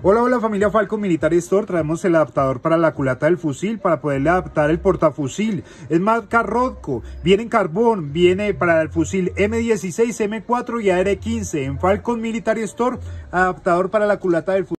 Hola, hola familia Falcon Military Store, traemos el adaptador para la culata del fusil para poderle adaptar el portafusil, es más Rodco, viene en carbón, viene para el fusil M16, M4 y AR-15 en Falcon Military Store, adaptador para la culata del fusil.